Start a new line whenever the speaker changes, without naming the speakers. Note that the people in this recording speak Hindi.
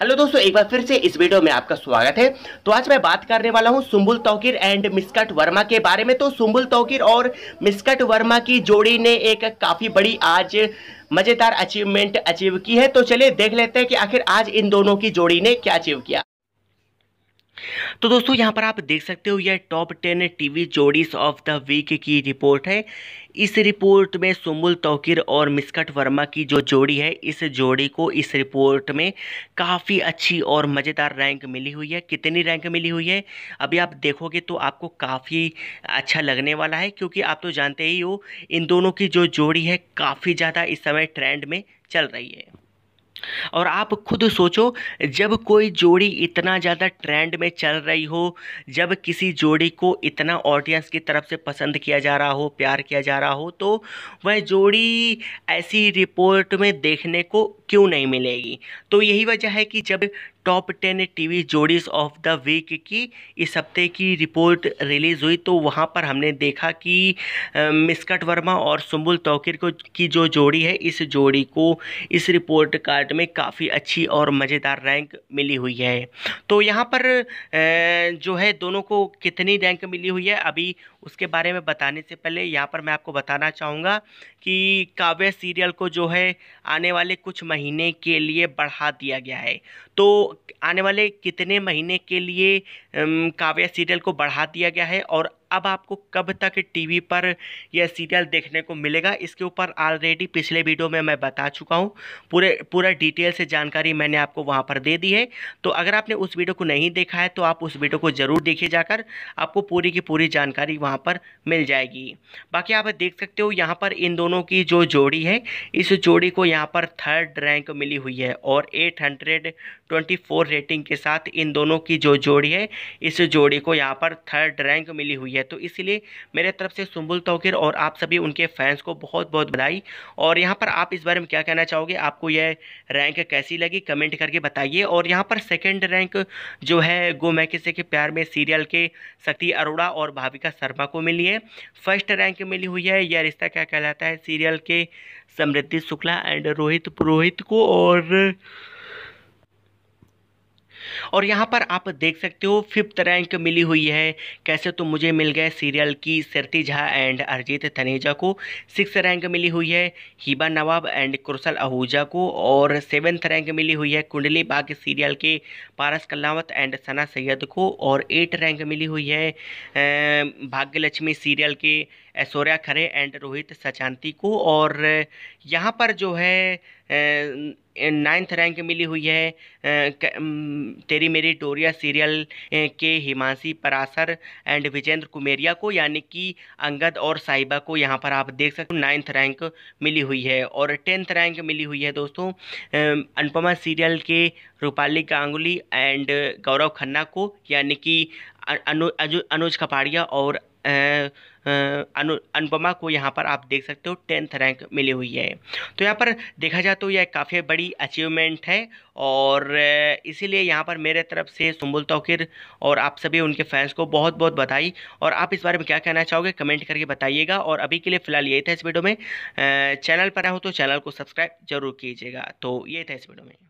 हेलो दोस्तों एक बार फिर से इस वीडियो में आपका स्वागत है तो आज मैं बात करने वाला हूं सुम्बुल तौकीर एंड मिस्कट वर्मा के बारे में तो सुम्बुल तौकीर और मिस्कट वर्मा की जोड़ी ने एक काफ़ी बड़ी आज मज़ेदार अचीवमेंट अचीव की है तो चलिए देख लेते हैं कि आखिर आज इन दोनों की जोड़ी ने क्या अचीव किया तो दोस्तों यहाँ पर आप देख सकते हो यह टॉप टेन टीवी जोड़ीज ऑफ द वीक की रिपोर्ट है इस रिपोर्ट में सुमुल तोकिर और मिस्कट वर्मा की जो जोड़ी है इस जोड़ी को इस रिपोर्ट में काफ़ी अच्छी और मज़ेदार रैंक मिली हुई है कितनी रैंक मिली हुई है अभी आप देखोगे तो आपको काफ़ी अच्छा लगने वाला है क्योंकि आप तो जानते ही हो इन दोनों की जो जोड़ी है काफ़ी ज़्यादा इस समय ट्रेंड में चल रही है और आप खुद सोचो जब कोई जोड़ी इतना ज़्यादा ट्रेंड में चल रही हो जब किसी जोड़ी को इतना ऑडियंस की तरफ से पसंद किया जा रहा हो प्यार किया जा रहा हो तो वह जोड़ी ऐसी रिपोर्ट में देखने को क्यों नहीं मिलेगी तो यही वजह है कि जब टॉप टेन टीवी जोड़ीज़ ऑफ द वीक की इस हफ्ते की रिपोर्ट रिलीज़ हुई तो वहाँ पर हमने देखा कि मिसकट वर्मा और सुम्बुल तोकिर को की जो जोड़ी है इस जोड़ी को इस रिपोर्ट कार्ड में काफ़ी अच्छी और मज़ेदार रैंक मिली हुई है तो यहाँ पर जो है दोनों को कितनी रैंक मिली हुई है अभी उसके बारे में बताने से पहले यहाँ पर मैं आपको बताना चाहूँगा कि काव्य सीरियल को जो है आने वाले कुछ महीने के लिए बढ़ा दिया गया है तो आने वाले कितने महीने के लिए काव्या सीरियल को बढ़ा दिया गया है और अब आपको कब तक टीवी पर यह सीरियल देखने को मिलेगा इसके ऊपर ऑलरेडी पिछले वीडियो में मैं बता चुका हूँ पूरे पूरा डिटेल से जानकारी मैंने आपको वहाँ पर दे दी है तो अगर आपने उस वीडियो को नहीं देखा है तो आप उस वीडियो को ज़रूर देखिए जाकर आपको पूरी की पूरी जानकारी वहाँ पर मिल जाएगी बाकी आप देख सकते हो यहाँ पर इन दोनों की जो जोड़ी है इस जोड़ी को यहाँ पर थर्ड रैंक मिली हुई है और एट रेटिंग के साथ इन दोनों की जो जोड़ी है इस जोड़ी को यहाँ पर थर्ड रैंक मिली हुई है है तो इसलिए मेरे तरफ से सुम्बुल तोकिर और आप सभी उनके फैंस को बहुत बहुत बधाई और यहाँ पर आप इस बारे में क्या कहना चाहोगे आपको यह रैंक कैसी लगी कमेंट करके बताइए और यहाँ पर सेकेंड रैंक जो है गो मैं किसे के प्यार में सीरियल के शक्ति अरोड़ा और भाविका शर्मा को मिली है फर्स्ट रैंक मिली हुई है यह रिश्ता क्या कहलाता है सीरियल के समृद्धि शुक्ला एंड रोहित पुरोहित को और और यहाँ पर आप देख सकते हो फिफ्थ रैंक मिली हुई है कैसे तो मुझे मिल गए सीरियल की सरती झा एंड अरजीत थनेजा को सिक्स रैंक मिली हुई है हिबा नवाब एंड कुरसल आहूजा को और सेवन्थ रैंक मिली हुई है कुंडली बाग सीरियल के पारस कलावत एंड सना सैयद को और एट रैंक मिली हुई है भाग्यलक्ष्मी सीरियल के ऐश्वर्या खरे एंड रोहित सचांती को और यहाँ पर जो है नाइन्थ रैंक मिली हुई है तेरी मेरी डोरिया सीरियल के हिमांशी परासर एंड विजेंद्र कुमेरिया को यानी कि अंगद और साहिबा को यहाँ पर आप देख सकते हो नाइन्थ रैंक मिली हुई है और टेंथ रैंक मिली हुई है दोस्तों अनुपमा सीरियल के रूपाली गांगुली एंड गौरव खन्ना को यानी कि अनु अनुज कपाड़िया और अनु अनुपमा को यहाँ पर आप देख सकते हो टेंथ रैंक मिली हुई है तो यहाँ पर देखा जाए तो यह काफ़ी बड़ी अचीवमेंट है और इसीलिए यहाँ पर मेरे तरफ से सुम्बुल तोकिर और आप सभी उनके फैंस को बहुत बहुत बधाई और आप इस बारे में क्या कहना चाहोगे कमेंट करके बताइएगा और अभी के लिए फ़िलहाल यही था इस वीडियो में चैनल पर आए तो चैनल को सब्सक्राइब जरूर कीजिएगा तो ये था इस वीडियो में